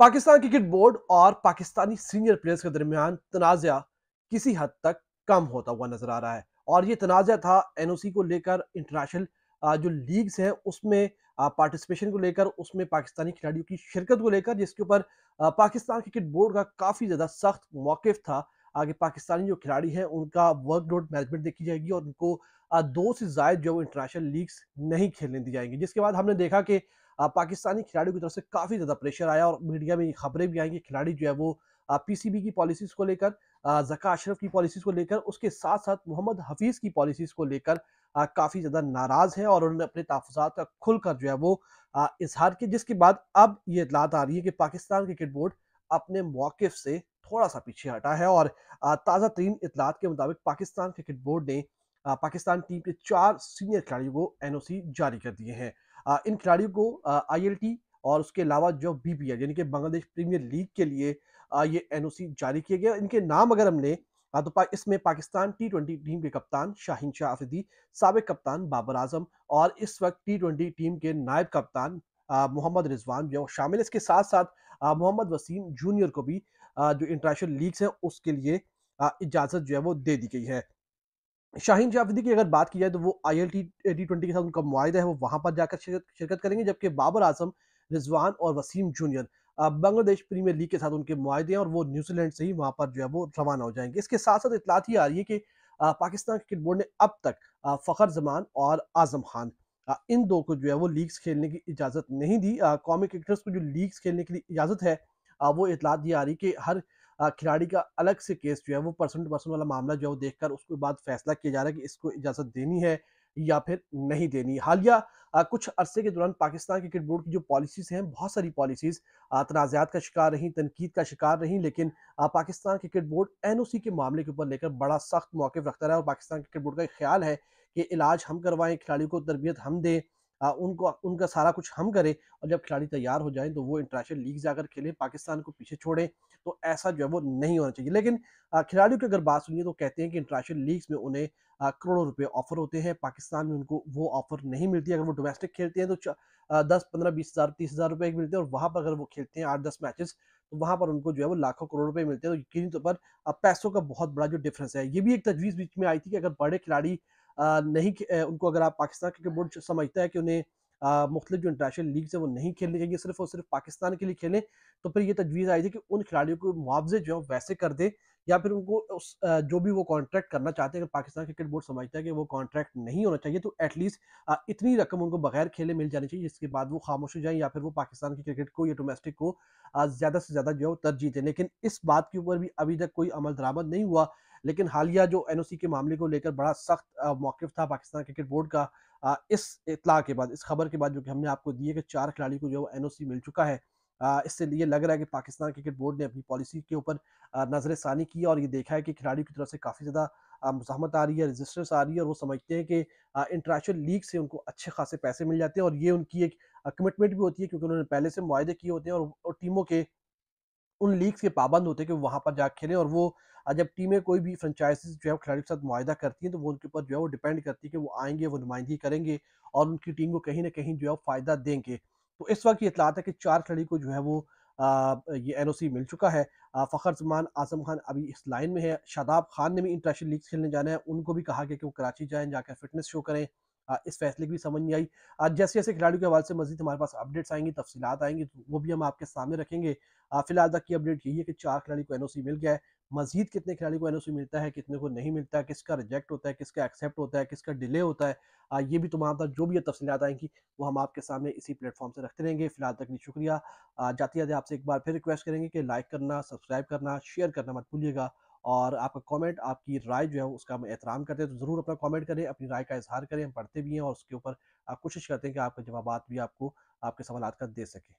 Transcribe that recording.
Pakistan cricket board और Pakistani senior players के दरमियान तनाज़ा किसी हद तक कम होता हुआ नजर आ रहा है और ये तनाज़ा था एनओसी को लेकर इंटरनेशनल जो लीग्स हैं उसमें पार्टिसिपेशन को लेकर उसमें पाकिस्तानी खिलाड़ियों की शिरकत को लेकर जिसके ऊपर पाकिस्तान क्रिकेट बोर्ड का काफ़ी ज़्यादा सख्त मौक़ था आगे पाकिस्तानी जो खिलाड़ी हैं उनका वर्कलोड मैनेजमेंट देखी जाएगी और उनको दो से ज़ायद जो इंटरनेशनल लीग्स नहीं खेलने दी जाएंगी जिसके बाद हमने देखा कि पाकिस्तानी खिलाड़ियों की तरफ से काफ़ी ज़्यादा प्रेशर आया और मीडिया में ये खबरें भी आई कि खिलाड़ी जो है वो पीसीबी की पॉलिसीज़ को लेकर जका अशरफ की पॉलिसीज़ को लेकर उसके साथ साथ मोहम्मद हफीज़ की पॉलिसीज़ को लेकर काफ़ी ज़्यादा नाराज़ है और उन्होंने अपने तहफ़ात का खुलकर जो है वो इजहार किया जिसके बाद अब ये इतलात आ रही है कि पाकिस्तान क्रिकेट बोर्ड अपने मौक़ से थोड़ा सा पीछे हटा है और ताज़ा तरीन इतलात के मुताबिक पाकिस्तान क्रिकेट बोर्ड ने पाकिस्तान टीम के चार सीनियर खिलाड़ियों को एनओसी जारी कर दिए हैं इन खिलाड़ियों को आईएलटी और उसके अलावा जो बीपीएल यानी कि बांग्लादेश प्रीमियर लीग के लिए ये एनओसी जारी किए गए इनके नाम अगर हमने तो पा, इसमें पाकिस्तान टी ट्वेंटी टीम के कप्तान शाहिन शाह आफिदी सबक कप्तान बाबर आजम और इस वक्त टी ट्वेंटी टीम के नायब कप्तान मोहम्मद रिजवान जो शामिल इसके साथ साथ मोहम्मद वसीम जूनियर को भी जो इंटरनेशनल लीग्स हैं उसके लिए इजाज़त जो है वो दे दी गई है शाहीन जाविदी की अगर बात की जाए तो वो आई एल टी ट्वेंटी के साथ उनका मुआदा है वो वहाँ पर जाकर शिरकत करेंगे जबकि बाबर आजम रिजवान और Wasim junior Bangladesh premier league के साथ उनके मुआदे हैं और वो न्यूजीलैंड से ही वहाँ पर जो है वो रवाना हो जाएंगे इसके साथ साथ इतलात ही आ रही है कि पाकिस्तान क्रिकेट बोर्ड ने अब तक फ़खर जमान और आजम खान इन दो को जो है वो लीग्स खेलने की इजाज़त नहीं दी कॉमिक एक्टर्स को जो लीग्स खेलने के लिए इजाज़त है वो इतलात दी आ रही कि हर खिलाड़ी का अलग से केस जो है वो पर्सन टू पर्सन वाला मामला जो है वो देखकर उसके बाद फैसला किया जा रहा है कि इसको इजाज़त देनी है या फिर नहीं देनी हालिया कुछ अरसे के दौरान पाकिस्तान क्रिकेट बोर्ड की जो पॉलिसीज़ हैं बहुत सारी पॉलिसीज़ तनाज़ात का शिकार रहीं तनकीद का शिकार रहीं लेकिन पाकिस्तान क्रिकेट बोर्ड एन के मामले के ऊपर लेकर बड़ा सख्त मौक़ रखता रहा और पाकिस्तान क्रिकेट बोर्ड का एक ख्याल है कि इलाज हम करवाएं खिलाड़ियों को तरबियत हम दें आ, उनको उनका सारा कुछ हम करें और जब खिलाड़ी तैयार हो जाएं तो वो इंटरनेशनल लीग जाकर खेलें पाकिस्तान को पीछे छोड़ें तो ऐसा जो है वो नहीं होना चाहिए लेकिन खिलाड़ियों की अगर बात सुनिए तो कहते हैं कि इंटरनेशनल लीग्स में उन्हें करोड़ों रुपए ऑफर होते हैं पाकिस्तान में उनको वो ऑफर नहीं मिलती अगर वो डोमेस्टिक खेलते हैं तो दस पंद्रह बीस हज़ार तीस हज़ार रुपये मिलते हैं और वहाँ पर अगर वो खेलते हैं आठ दस मैचेस तो वहाँ पर उनको जो है वो लाखों करोड़ रुपए मिलते हैं तो यकीन तौर पर पैसों का बहुत बड़ा जो डिफरेंस है ये भी एक तजवीज़ बीच में आई थी कि अगर बड़े खिलाड़ी नहीं उनको अगर आप पाकिस्तान क्रिकेट बोर्ड समझता है कि उन्हें मुख्तलिफ जो इंटरनेशनल लीग है वो नहीं खेलनी चाहिए सिर्फ और सिर्फ पाकिस्तान के लिए खेलें तो फिर ये तजवीज़ आई थी कि उन खिलाड़ियों को मुआवजे जो है वैसे कर दें या फिर उनको उस जो भी वो कॉन्ट्रैक्ट करना चाहते हैं अगर पाकिस्तान क्रिकेट बोर्ड समझता है कि वो कॉन्ट्रैक्ट नहीं होना चाहिए तो एटलीस्ट इतनी रकम उनको बगैर खेले मिल जानी चाहिए जिसके बाद वो खामोश हो जाए या फिर वो पाकिस्तान की क्रिकेट को या डोमेस्टिक को ज़्यादा से ज़्यादा जो है तरजीह दें लेकिन इस बात के ऊपर भी अभी तक कोई अमल दरामद नहीं हुआ लेकिन हालिया जो एन के मामले को लेकर बड़ा सख्त मौकफ था पाकिस्तान क्रिकेट बोर्ड का इस इतला के बाद इस खबर के बाद जो कि हमने आपको दी है कि चार खिलाड़ी को जो एनओसी मिल चुका है इससे ये लग रहा है कि पाकिस्तान क्रिकेट बोर्ड ने अपनी पॉलिसी के ऊपर नजर षानी की और ये देखा है कि खिलाड़ियों की तरफ से काफ़ी ज़्यादा मजामत आ रही है रजिस्टर्स आ रही है और वो समझते हैं कि इंटरनेशनल लीग से उनको अच्छे खासे पैसे मिल जाते हैं और ये उनकी एक कमिटमेंट भी होती है क्योंकि उन्होंने पहले से मुआदे किए होते हैं और टीमों के उन लीग के पाबंद होते हैं कि वहाँ पर जा खेलें और वो और जब टीमें कोई भी फ्रेंचाइजीज जो है खिलाड़ियों के साथ मुहिदा करती हैं तो वो उनके ऊपर जो है वो डिपेंड करती है कि वो आएंगे वो नुमाइंदगी करेंगे और उनकी टीम को कहीं ना कहीं जो है फ़ायदा देंगे तो इस वक्त ये इतलात है कि चार खिलाड़ी को जो है वो आ, ये एन मिल चुका है फ़खर जमान आजम खान अभी इस लाइन में है शादाब खान ने भी इंटरनेशनल लीग खेलने जाना है उनको भी कहा गया कि वो कराची जाएँ जाकर फिटनेस शो करें इस फैसले की भी समझ नहीं आई आज जैसे जैसे खिलाड़ियों के हवाले से मजीद हमारे पास अपडेट्स आएंगी तफसीत आएंगी तो वो भी हम आपके सामने रखेंगे फिलहाल तक की अपडेट यही है कि चार खिलाड़ी को एनओसी मिल गया है मजीद कितने खिलाड़ी को एन मिलता है कितने को नहीं मिलता है किसका रिजेक्ट होता है किसका एक्सेप्ट होता है किसका डिले होता है आ, ये भी तमाम जो भी तफसीत आएंगी वो हम आपके सामने इसी प्लेटफॉर्म से रखते रहेंगे फिलहाल तक नहीं शुक्रिया जाते जाते आपसे एक बार फिर रिक्वेस्ट करेंगे कि लाइक करना सब्सक्राइब करना शेयर करना मत भूलिएगा और आपका कॉमेंट आपकी राय जो है उसका हम एहतराम करते हैं तो ज़रूर अपना कॉमेंट करें अपनी राय का इजहार करें हम पढ़ते भी हैं और उसके ऊपर कोशिश करते हैं कि आपके जवाब भी आपको आपके सवाल का दे सकें